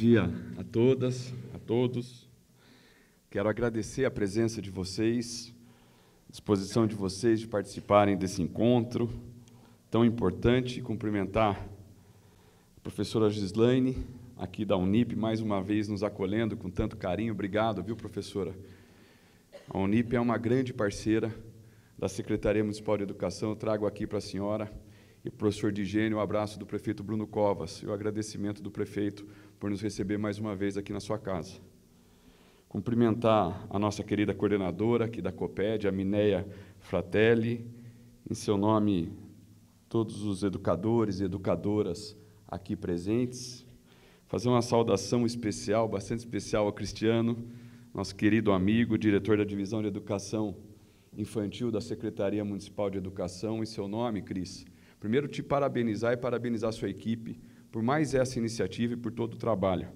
dia a todas, a todos. Quero agradecer a presença de vocês, a disposição de vocês de participarem desse encontro tão importante. Cumprimentar a professora Gislaine, aqui da Unip, mais uma vez nos acolhendo com tanto carinho. Obrigado, viu, professora? A Unip é uma grande parceira da Secretaria Municipal de Educação. Eu trago aqui para a senhora e professor de higiene, um abraço do prefeito Bruno Covas e o agradecimento do prefeito por nos receber mais uma vez aqui na sua casa. Cumprimentar a nossa querida coordenadora aqui da COPED, a Minéia Fratelli, em seu nome, todos os educadores e educadoras aqui presentes. Fazer uma saudação especial, bastante especial a Cristiano, nosso querido amigo, diretor da Divisão de Educação Infantil da Secretaria Municipal de Educação, em seu nome, Cris Primeiro, te parabenizar e parabenizar a sua equipe por mais essa iniciativa e por todo o trabalho.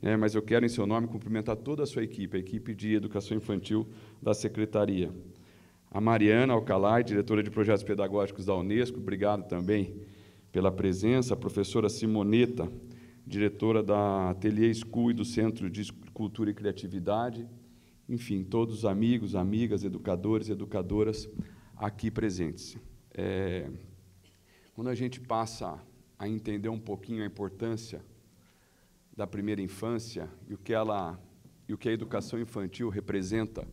É, mas eu quero, em seu nome, cumprimentar toda a sua equipe, a equipe de educação infantil da Secretaria. A Mariana Alcalai, diretora de projetos pedagógicos da Unesco, obrigado também pela presença. A professora Simoneta, diretora da Ateliê School e do Centro de Cultura e Criatividade. Enfim, todos os amigos, amigas, educadores e educadoras aqui presentes. É, quando a gente passa a entender um pouquinho a importância da primeira infância e o que ela e o que a educação infantil representa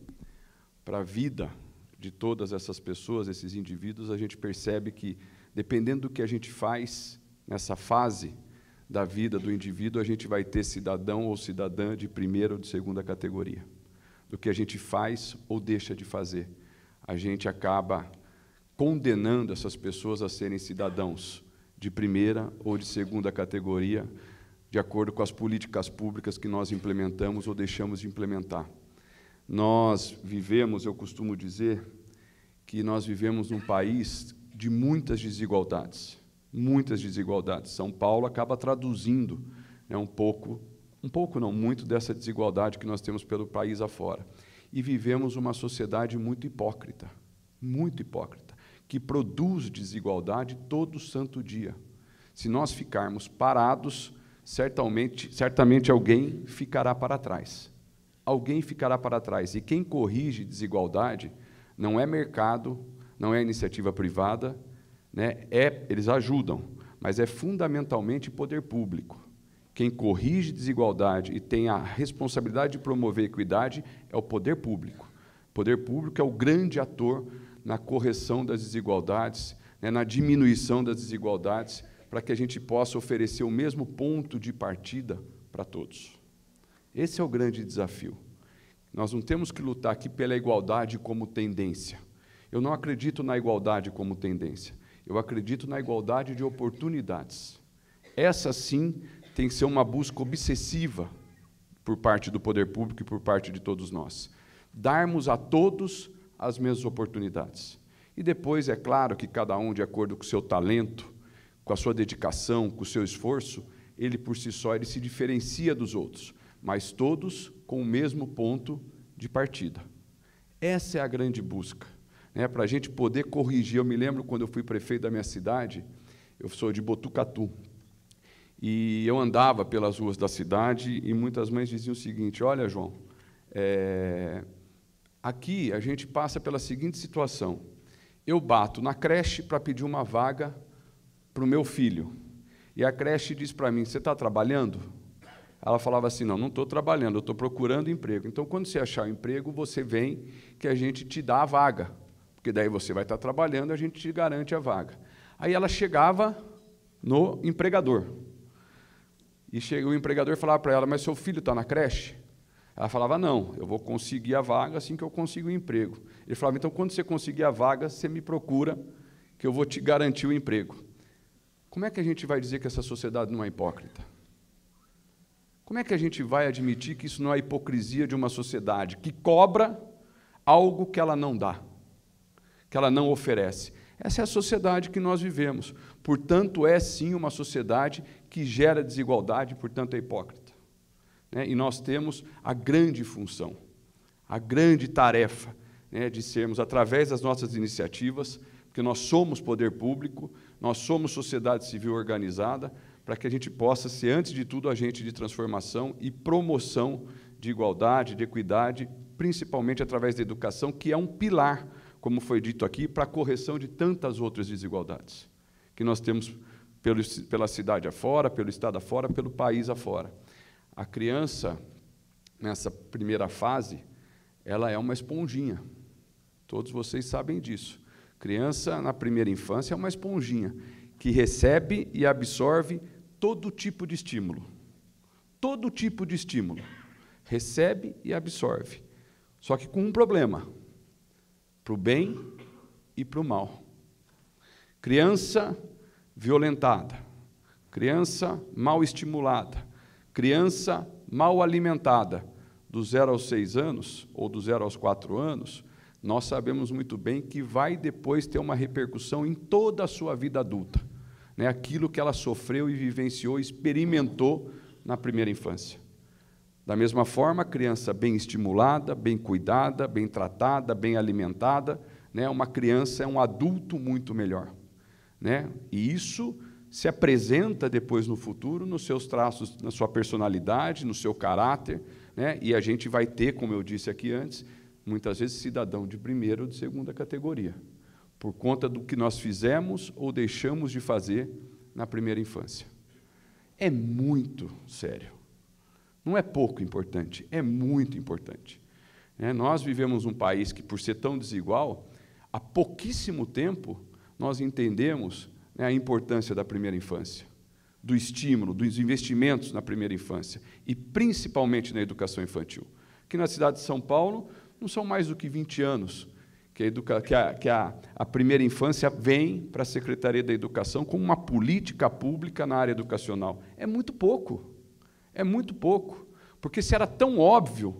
para a vida de todas essas pessoas, esses indivíduos, a gente percebe que dependendo do que a gente faz nessa fase da vida do indivíduo, a gente vai ter cidadão ou cidadã de primeira ou de segunda categoria. Do que a gente faz ou deixa de fazer, a gente acaba condenando essas pessoas a serem cidadãos de primeira ou de segunda categoria, de acordo com as políticas públicas que nós implementamos ou deixamos de implementar. Nós vivemos, eu costumo dizer, que nós vivemos num país de muitas desigualdades, muitas desigualdades. São Paulo acaba traduzindo né, um pouco, um pouco não, muito dessa desigualdade que nós temos pelo país afora. E vivemos uma sociedade muito hipócrita, muito hipócrita que produz desigualdade todo santo dia. Se nós ficarmos parados, certamente, certamente alguém ficará para trás. Alguém ficará para trás. E quem corrige desigualdade não é mercado, não é iniciativa privada, né? é, eles ajudam, mas é fundamentalmente poder público. Quem corrige desigualdade e tem a responsabilidade de promover equidade é o poder público. O poder público é o grande ator na correção das desigualdades, né, na diminuição das desigualdades, para que a gente possa oferecer o mesmo ponto de partida para todos. Esse é o grande desafio. Nós não temos que lutar aqui pela igualdade como tendência. Eu não acredito na igualdade como tendência. Eu acredito na igualdade de oportunidades. Essa sim tem que ser uma busca obsessiva por parte do poder público e por parte de todos nós. Darmos a todos as mesmas oportunidades. E depois, é claro que cada um, de acordo com o seu talento, com a sua dedicação, com o seu esforço, ele por si só ele se diferencia dos outros, mas todos com o mesmo ponto de partida. Essa é a grande busca. Né, para a gente poder corrigir. Eu me lembro quando eu fui prefeito da minha cidade, eu sou de Botucatu, e eu andava pelas ruas da cidade e muitas mães diziam o seguinte: Olha, João, é, Aqui a gente passa pela seguinte situação: eu bato na creche para pedir uma vaga para o meu filho. E a creche diz para mim: Você está trabalhando? Ela falava assim: Não, não estou trabalhando, eu estou procurando emprego. Então, quando você achar o emprego, você vem que a gente te dá a vaga, porque daí você vai estar tá trabalhando, a gente te garante a vaga. Aí ela chegava no empregador. E chega, o empregador falava para ela: Mas seu filho está na creche? Ela falava: Não, eu vou conseguir a vaga assim que eu consigo o um emprego. Ele falava: Então, quando você conseguir a vaga, você me procura, que eu vou te garantir o emprego. Como é que a gente vai dizer que essa sociedade não é hipócrita? Como é que a gente vai admitir que isso não é hipocrisia de uma sociedade que cobra algo que ela não dá, que ela não oferece? Essa é a sociedade que nós vivemos. Portanto, é sim uma sociedade que gera desigualdade, portanto, é hipócrita. Né? E nós temos a grande função, a grande tarefa né, de sermos, através das nossas iniciativas, porque nós somos poder público, nós somos sociedade civil organizada, para que a gente possa ser, antes de tudo, agente de transformação e promoção de igualdade, de equidade, principalmente através da educação, que é um pilar, como foi dito aqui, para a correção de tantas outras desigualdades que nós temos pelo, pela cidade afora, pelo estado afora, pelo país afora. A criança, nessa primeira fase, ela é uma esponjinha. Todos vocês sabem disso. Criança, na primeira infância, é uma esponjinha que recebe e absorve todo tipo de estímulo. Todo tipo de estímulo. Recebe e absorve. Só que com um problema: para o bem e para o mal. Criança violentada, criança mal estimulada, criança mal alimentada do zero aos seis anos ou do zero aos quatro anos, nós sabemos muito bem que vai depois ter uma repercussão em toda a sua vida adulta. Né? Aquilo que ela sofreu e vivenciou, experimentou na primeira infância. Da mesma forma, a criança bem estimulada, bem cuidada, bem tratada, bem alimentada, né? uma criança é um adulto muito melhor. Né? E isso se apresenta depois no futuro nos seus traços, na sua personalidade, no seu caráter, né? e a gente vai ter, como eu disse aqui antes, muitas vezes cidadão de primeira ou de segunda categoria, por conta do que nós fizemos ou deixamos de fazer na primeira infância. É muito sério. Não é pouco importante, é muito importante. É, nós vivemos um país que, por ser tão desigual, há pouquíssimo tempo nós entendemos né, a importância da primeira infância, do estímulo, dos investimentos na primeira infância e principalmente na educação infantil. Aqui na cidade de São Paulo, não são mais do que 20 anos que a, educa... que a, que a, a primeira infância vem para a Secretaria da Educação com uma política pública na área educacional. É muito pouco. É muito pouco. Porque se era tão óbvio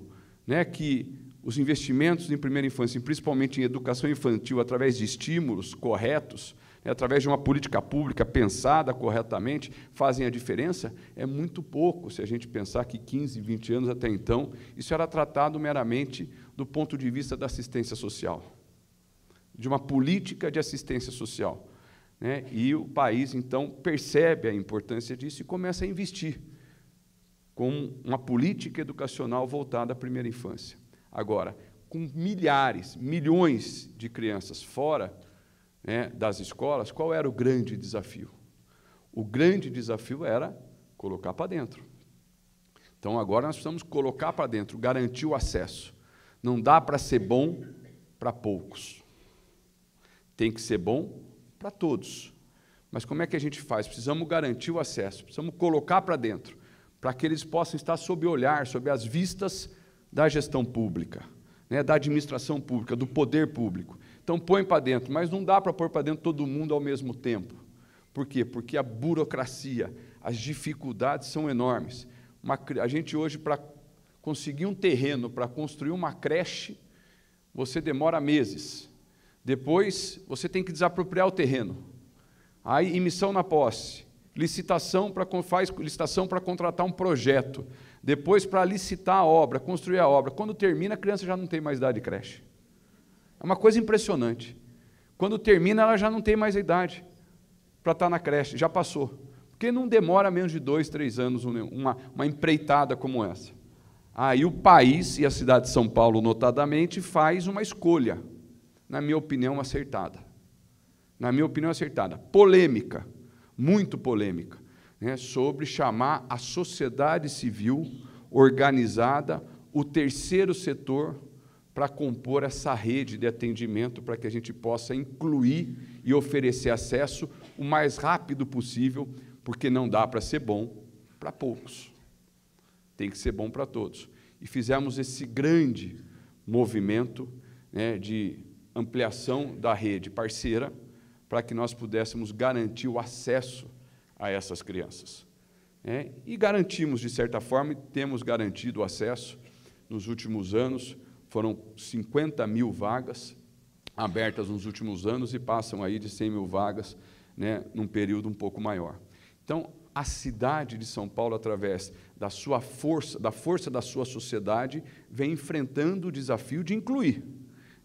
né, que os investimentos em primeira infância, principalmente em educação infantil, através de estímulos corretos, né, através de uma política pública pensada corretamente, fazem a diferença, é muito pouco se a gente pensar que 15, 20 anos até então, isso era tratado meramente do ponto de vista da assistência social, de uma política de assistência social. Né? E o país, então, percebe a importância disso e começa a investir com uma política educacional voltada à primeira infância. Agora, com milhares, milhões de crianças fora né, das escolas, qual era o grande desafio? O grande desafio era colocar para dentro. Então agora nós precisamos colocar para dentro, garantir o acesso. Não dá para ser bom para poucos. Tem que ser bom para todos. Mas como é que a gente faz? Precisamos garantir o acesso, precisamos colocar para dentro, para que eles possam estar sob o olhar, sob as vistas da gestão pública, né, da administração pública, do poder público. Então põe para dentro, mas não dá para pôr para dentro todo mundo ao mesmo tempo. Por quê? Porque a burocracia, as dificuldades são enormes. Uma, a gente hoje, para conseguir um terreno, para construir uma creche, você demora meses. Depois, você tem que desapropriar o terreno. Aí, emissão na posse, licitação para faz licitação para contratar um projeto, depois para licitar a obra, construir a obra. Quando termina, a criança já não tem mais idade de creche. É uma coisa impressionante. Quando termina, ela já não tem mais a idade para estar tá na creche, já passou. Porque não demora menos de dois, três anos uma, uma empreitada como essa. Aí o país e a cidade de São Paulo, notadamente, faz uma escolha, na minha opinião, acertada. Na minha opinião, acertada. Polêmica, muito polêmica, né, sobre chamar a sociedade civil organizada, o terceiro setor, para compor essa rede de atendimento para que a gente possa incluir e oferecer acesso o mais rápido possível, porque não dá para ser bom para poucos. Tem que ser bom para todos. E fizemos esse grande movimento né, de ampliação da rede parceira para que nós pudéssemos garantir o acesso a essas crianças. É, e garantimos, de certa forma, e temos garantido o acesso nos últimos anos foram 50 mil vagas abertas nos últimos anos e passam aí de 100 mil vagas né, num período um pouco maior. Então, a cidade de São Paulo, através da sua força, da força da sua sociedade, vem enfrentando o desafio de incluir,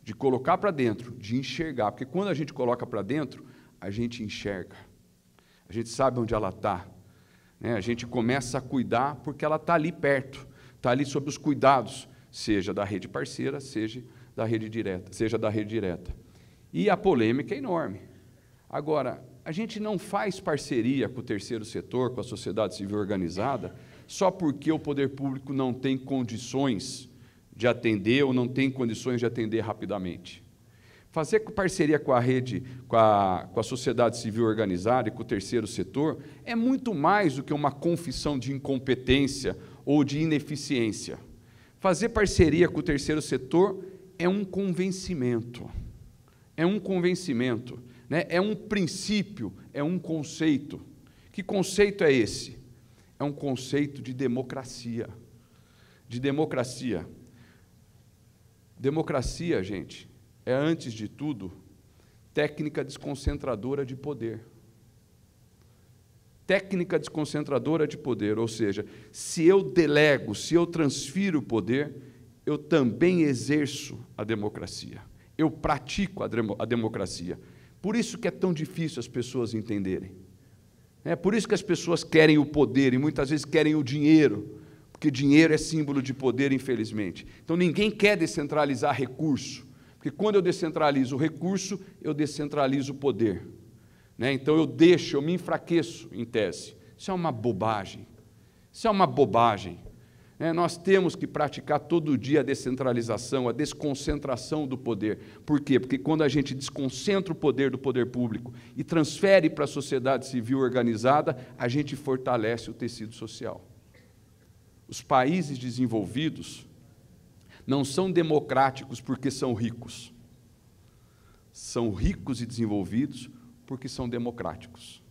de colocar para dentro, de enxergar. Porque quando a gente coloca para dentro, a gente enxerga. A gente sabe onde ela está. Né? A gente começa a cuidar porque ela está ali perto, está ali sob os cuidados, seja da rede parceira, seja da rede direta, seja da rede direta. E a polêmica é enorme. Agora, a gente não faz parceria com o terceiro setor, com a sociedade civil organizada, só porque o poder público não tem condições de atender ou não tem condições de atender rapidamente. Fazer parceria com a rede, com a, com a sociedade civil organizada e com o terceiro setor é muito mais do que uma confissão de incompetência ou de ineficiência. Fazer parceria com o terceiro setor é um convencimento. É um convencimento. Né? É um princípio, é um conceito. Que conceito é esse? É um conceito de democracia. De democracia. Democracia, gente, é antes de tudo técnica desconcentradora de poder técnica desconcentradora de poder, ou seja, se eu delego, se eu transfiro o poder, eu também exerço a democracia. Eu pratico a, a democracia. Por isso que é tão difícil as pessoas entenderem. É por isso que as pessoas querem o poder e muitas vezes querem o dinheiro, porque dinheiro é símbolo de poder, infelizmente. Então ninguém quer descentralizar recurso, porque quando eu descentralizo o recurso, eu descentralizo o poder. Né? Então eu deixo, eu me enfraqueço, em tese. Isso é uma bobagem. Isso é uma bobagem. É, nós temos que praticar todo dia a descentralização, a desconcentração do poder. Por quê? Porque quando a gente desconcentra o poder do poder público e transfere para a sociedade civil organizada, a gente fortalece o tecido social. Os países desenvolvidos não são democráticos porque são ricos. São ricos e desenvolvidos porque são democráticos.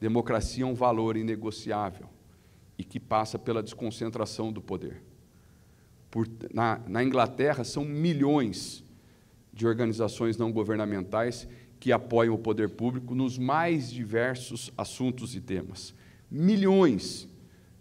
Democracia é um valor inegociável e que passa pela desconcentração do poder. Por, na, na Inglaterra, são milhões de organizações não governamentais que apoiam o poder público nos mais diversos assuntos e temas. Milhões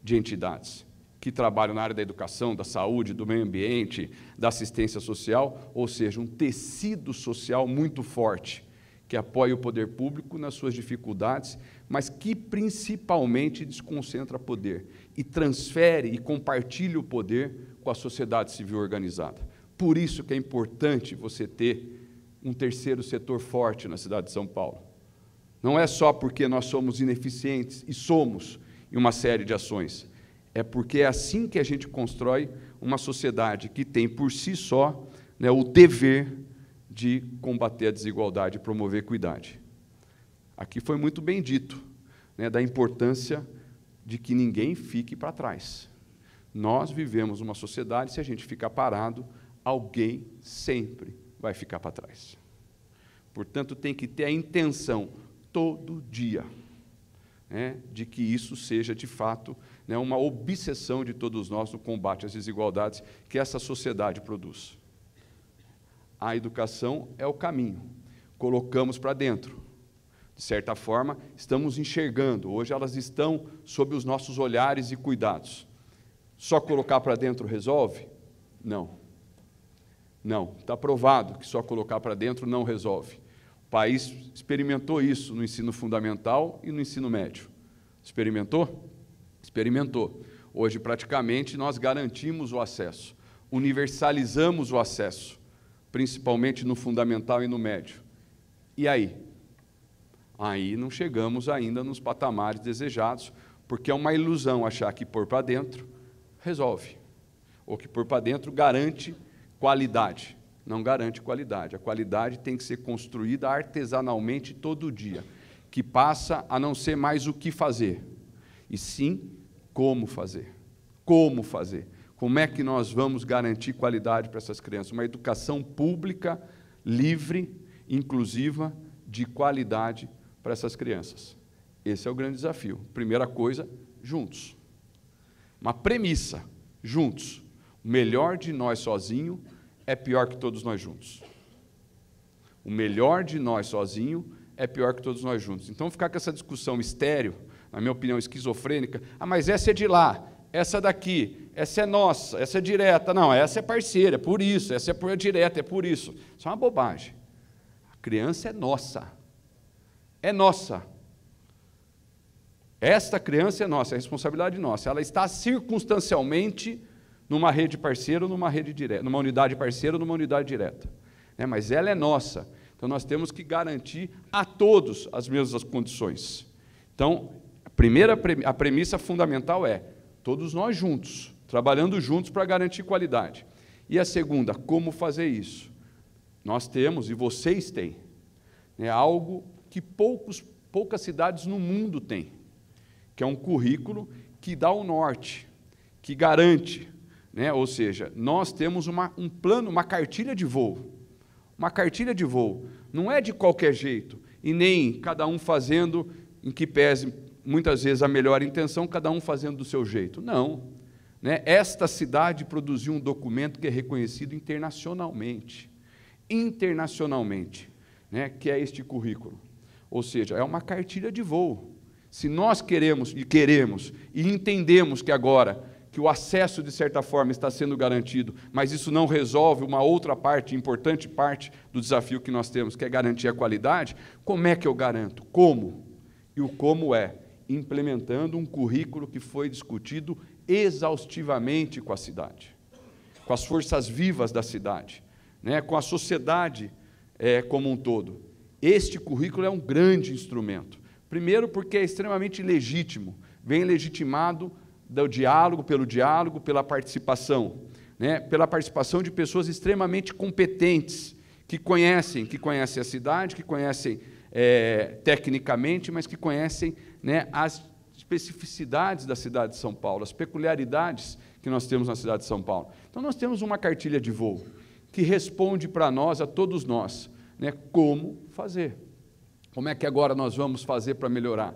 de entidades que trabalham na área da educação, da saúde, do meio ambiente, da assistência social, ou seja, um tecido social muito forte que apoia o poder público nas suas dificuldades, mas que principalmente desconcentra poder e transfere e compartilha o poder com a sociedade civil organizada. Por isso que é importante você ter um terceiro setor forte na cidade de São Paulo. Não é só porque nós somos ineficientes e somos em uma série de ações. É porque é assim que a gente constrói uma sociedade que tem por si só né, o dever de combater a desigualdade e promover equidade. Aqui foi muito bem dito né, da importância de que ninguém fique para trás. Nós vivemos uma sociedade, se a gente ficar parado, alguém sempre vai ficar para trás. Portanto, tem que ter a intenção todo dia né, de que isso seja de fato né, uma obsessão de todos nós no combate às desigualdades que essa sociedade produz a educação é o caminho. Colocamos para dentro. De certa forma, estamos enxergando. Hoje elas estão sob os nossos olhares e cuidados. Só colocar para dentro resolve? Não. Não. Está provado que só colocar para dentro não resolve. O país experimentou isso no ensino fundamental e no ensino médio. Experimentou? Experimentou. Hoje, praticamente, nós garantimos o acesso, universalizamos o acesso principalmente no fundamental e no médio. E aí? Aí não chegamos ainda nos patamares desejados, porque é uma ilusão achar que pôr para dentro resolve, ou que pôr para dentro garante qualidade. Não garante qualidade. A qualidade tem que ser construída artesanalmente todo dia, que passa a não ser mais o que fazer, e sim como fazer. Como fazer como é que nós vamos garantir qualidade para essas crianças? Uma educação pública, livre, inclusiva, de qualidade para essas crianças. Esse é o grande desafio. Primeira coisa, juntos. Uma premissa, juntos. O melhor de nós sozinho é pior que todos nós juntos. O melhor de nós sozinho é pior que todos nós juntos. Então, ficar com essa discussão estéreo, na minha opinião, esquizofrênica, ah, mas essa é de lá, essa daqui, essa é nossa, essa é direta. Não, essa é parceira, é por isso, essa é direta, é por isso. Isso é uma bobagem. A criança é nossa. É nossa. Esta criança é nossa, é responsabilidade nossa. Ela está circunstancialmente numa rede parceira ou numa rede direta, numa unidade parceira ou numa unidade direta. Né, mas ela é nossa. Então nós temos que garantir a todos as mesmas condições. Então, a primeira premissa fundamental é Todos nós juntos, trabalhando juntos para garantir qualidade. E a segunda, como fazer isso? Nós temos, e vocês têm, né, algo que poucos, poucas cidades no mundo têm, que é um currículo que dá o norte, que garante. Né, ou seja, nós temos uma, um plano, uma cartilha de voo. Uma cartilha de voo. Não é de qualquer jeito, e nem cada um fazendo em que pese muitas vezes a melhor intenção, cada um fazendo do seu jeito. Não. Né? Esta cidade produziu um documento que é reconhecido internacionalmente. Internacionalmente, né? que é este currículo. Ou seja, é uma cartilha de voo. Se nós queremos e queremos e entendemos que agora que o acesso, de certa forma, está sendo garantido, mas isso não resolve uma outra parte, importante parte do desafio que nós temos, que é garantir a qualidade, como é que eu garanto? Como? E o como é implementando um currículo que foi discutido exaustivamente com a cidade, com as forças vivas da cidade, né, com a sociedade é, como um todo. Este currículo é um grande instrumento. Primeiro, porque é extremamente legítimo, vem legitimado do diálogo, pelo diálogo, pela participação, né, pela participação de pessoas extremamente competentes, que conhecem, que conhecem a cidade, que conhecem é, tecnicamente, mas que conhecem né, as especificidades da cidade de São Paulo, as peculiaridades que nós temos na cidade de São Paulo. Então, nós temos uma cartilha de voo que responde para nós, a todos nós, né, como fazer. Como é que agora nós vamos fazer para melhorar,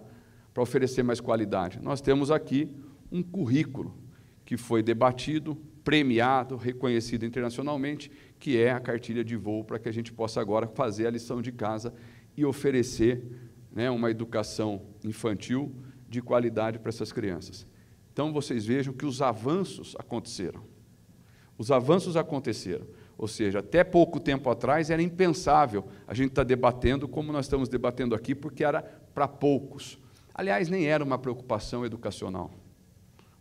para oferecer mais qualidade? Nós temos aqui um currículo que foi debatido, premiado, reconhecido internacionalmente, que é a cartilha de voo para que a gente possa agora fazer a lição de casa e oferecer né, uma educação infantil de qualidade para essas crianças. Então vocês vejam que os avanços aconteceram. Os avanços aconteceram. Ou seja, até pouco tempo atrás era impensável a gente estar tá debatendo como nós estamos debatendo aqui, porque era para poucos. Aliás, nem era uma preocupação educacional.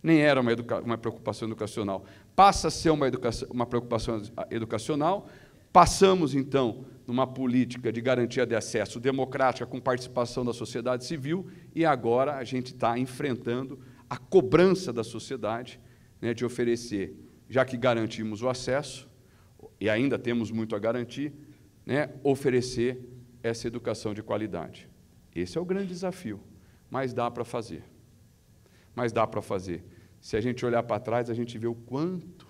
Nem era uma, educa uma preocupação educacional. Passa a ser uma, educa uma preocupação educacional Passamos, então, numa política de garantia de acesso democrática com participação da sociedade civil e agora a gente está enfrentando a cobrança da sociedade né, de oferecer, já que garantimos o acesso, e ainda temos muito a garantir, né, oferecer essa educação de qualidade. Esse é o grande desafio, mas dá para fazer. Mas dá para fazer. Se a gente olhar para trás, a gente vê o quanto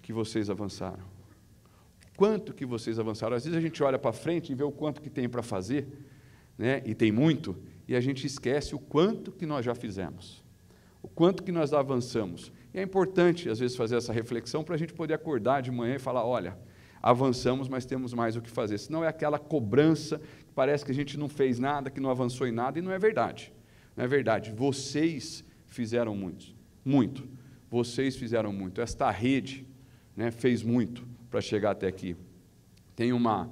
que vocês avançaram quanto que vocês avançaram. Às vezes a gente olha para frente e vê o quanto que tem para fazer, né? e tem muito, e a gente esquece o quanto que nós já fizemos, o quanto que nós avançamos. E é importante, às vezes, fazer essa reflexão para a gente poder acordar de manhã e falar: olha, avançamos, mas temos mais o que fazer. Senão é aquela cobrança que parece que a gente não fez nada, que não avançou em nada, e não é verdade. Não é verdade. Vocês fizeram muito, muito. Vocês fizeram muito. Esta rede né, fez muito para chegar até aqui. Tem uma.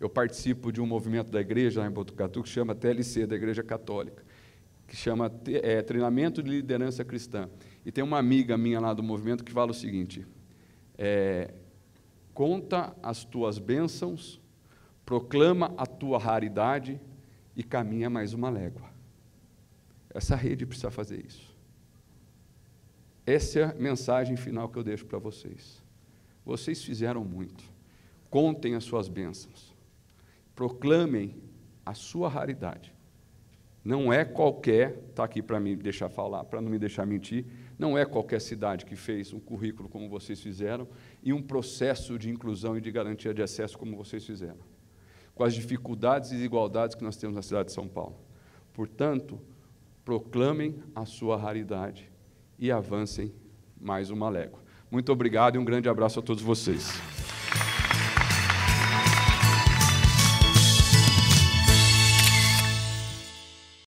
Eu participo de um movimento da igreja em Botucatu que chama TLC, da Igreja Católica, que chama é, Treinamento de Liderança Cristã. E tem uma amiga minha lá do movimento que fala o seguinte: é, conta as tuas bênçãos, proclama a tua raridade e caminha mais uma légua. Essa rede precisa fazer isso. Essa é a mensagem final que eu deixo para vocês. Vocês fizeram muito. Contem as suas bênçãos. Proclamem a sua raridade. Não é qualquer, está aqui para me deixar falar, para não me deixar mentir, não é qualquer cidade que fez um currículo como vocês fizeram e um processo de inclusão e de garantia de acesso como vocês fizeram, com as dificuldades e desigualdades que nós temos na cidade de São Paulo. Portanto, proclamem a sua raridade e avancem mais uma légua. Muito obrigado e um grande abraço a todos vocês.